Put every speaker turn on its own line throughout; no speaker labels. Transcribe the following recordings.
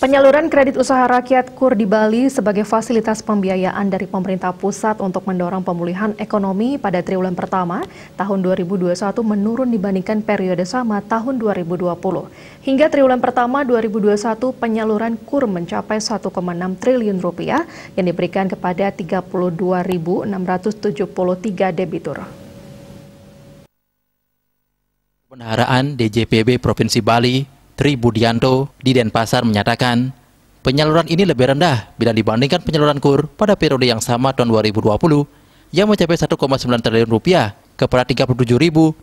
Penyaluran kredit usaha rakyat KUR di Bali sebagai fasilitas pembiayaan dari pemerintah pusat untuk mendorong pemulihan ekonomi pada triwulan pertama tahun 2021 menurun dibandingkan periode sama tahun 2020. Hingga triwulan pertama 2021 penyaluran KUR mencapai 1,6 triliun rupiah yang diberikan kepada 32.673 debitur.
Penaharaan DJPB Provinsi Bali Tri Budianto di Denpasar menyatakan, penyaluran ini lebih rendah bila dibandingkan penyaluran KUR pada periode yang sama tahun 2020 yang mencapai 1,9 triliun rupiah kepada 37.808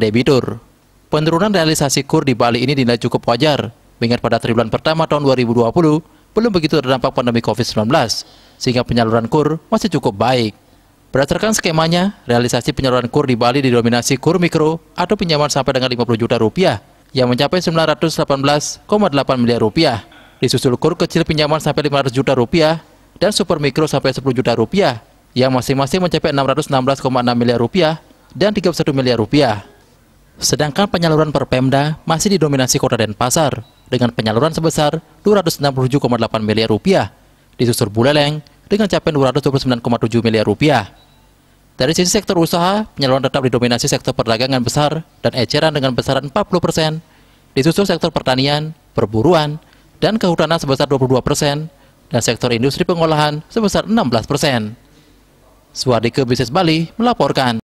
debitur. Penurunan realisasi KUR di Bali ini dinilai cukup wajar, mengingat pada triwulan pertama tahun 2020 belum begitu terdampak pandemi COVID-19, sehingga penyaluran KUR masih cukup baik. Berdasarkan skemanya, realisasi penyaluran KUR di Bali didominasi KUR mikro atau pinjaman sampai dengan 50 juta rupiah yang mencapai 918,8 miliar rupiah. Disusul kur kecil pinjaman sampai 500 juta rupiah dan super mikro sampai 10 juta rupiah yang masing-masing mencapai 616,6 miliar rupiah dan 31 miliar rupiah. Sedangkan penyaluran per Pemda masih didominasi Kota Denpasar dengan penyaluran sebesar 267,8 miliar rupiah, disusul Buleleng dengan capaian 229,7 miliar rupiah. Dari sisi sektor usaha, penyaluran tetap didominasi sektor perdagangan besar dan eceran dengan besaran 40 persen, disusul sektor pertanian, perburuan, dan kehutanan sebesar 22 persen, dan sektor industri pengolahan sebesar 16 persen. Suwadike Bisnis Bali melaporkan.